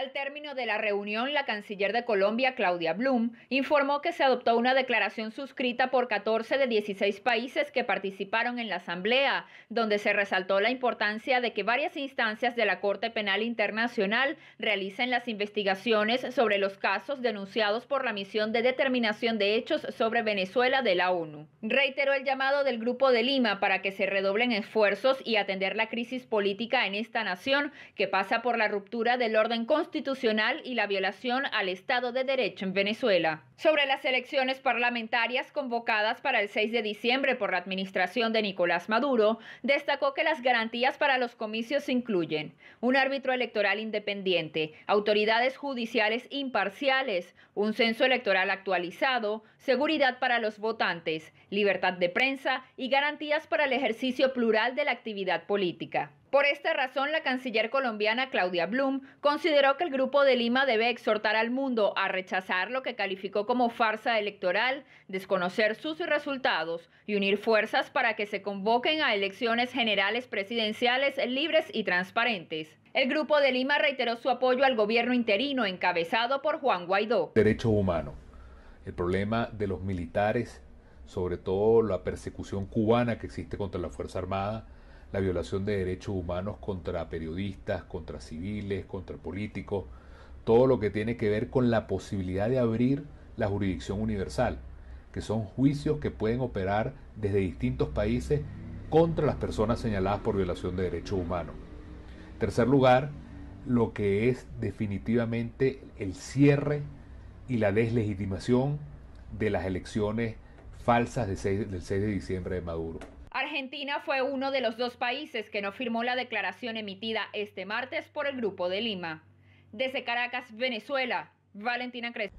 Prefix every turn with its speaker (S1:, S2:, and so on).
S1: Al término de la reunión, la canciller de Colombia, Claudia Blum, informó que se adoptó una declaración suscrita por 14 de 16 países que participaron en la Asamblea, donde se resaltó la importancia de que varias instancias de la Corte Penal Internacional realicen las investigaciones sobre los casos denunciados por la misión de determinación de hechos sobre Venezuela de la ONU. Reiteró el llamado del Grupo de Lima para que se redoblen esfuerzos y atender la crisis política en esta nación que pasa por la ruptura del orden constitucional constitucional y la violación al Estado de Derecho en Venezuela sobre las elecciones parlamentarias convocadas para el 6 de diciembre por la administración de Nicolás Maduro, destacó que las garantías para los comicios incluyen un árbitro electoral independiente, autoridades judiciales imparciales, un censo electoral actualizado, seguridad para los votantes, libertad de prensa y garantías para el ejercicio plural de la actividad política. Por esta razón, la canciller colombiana Claudia Blum consideró que el Grupo de Lima debe exhortar al mundo a rechazar lo que calificó como farsa electoral, desconocer sus resultados y unir fuerzas para que se convoquen a elecciones generales presidenciales libres y transparentes. El Grupo de Lima reiteró su apoyo al gobierno interino encabezado por Juan Guaidó.
S2: Derecho humano. El problema de los militares, sobre todo la persecución cubana que existe contra la Fuerza Armada, la violación de derechos humanos contra periodistas, contra civiles, contra políticos, todo lo que tiene que ver con la posibilidad de abrir la jurisdicción universal, que son juicios que pueden operar desde distintos países contra las personas señaladas por violación de derechos humanos. tercer lugar, lo que es definitivamente el cierre y la deslegitimación de las elecciones falsas del 6 de diciembre de Maduro.
S1: Argentina fue uno de los dos países que no firmó la declaración emitida este martes por el Grupo de Lima. Desde Caracas, Venezuela, Valentina Crespo.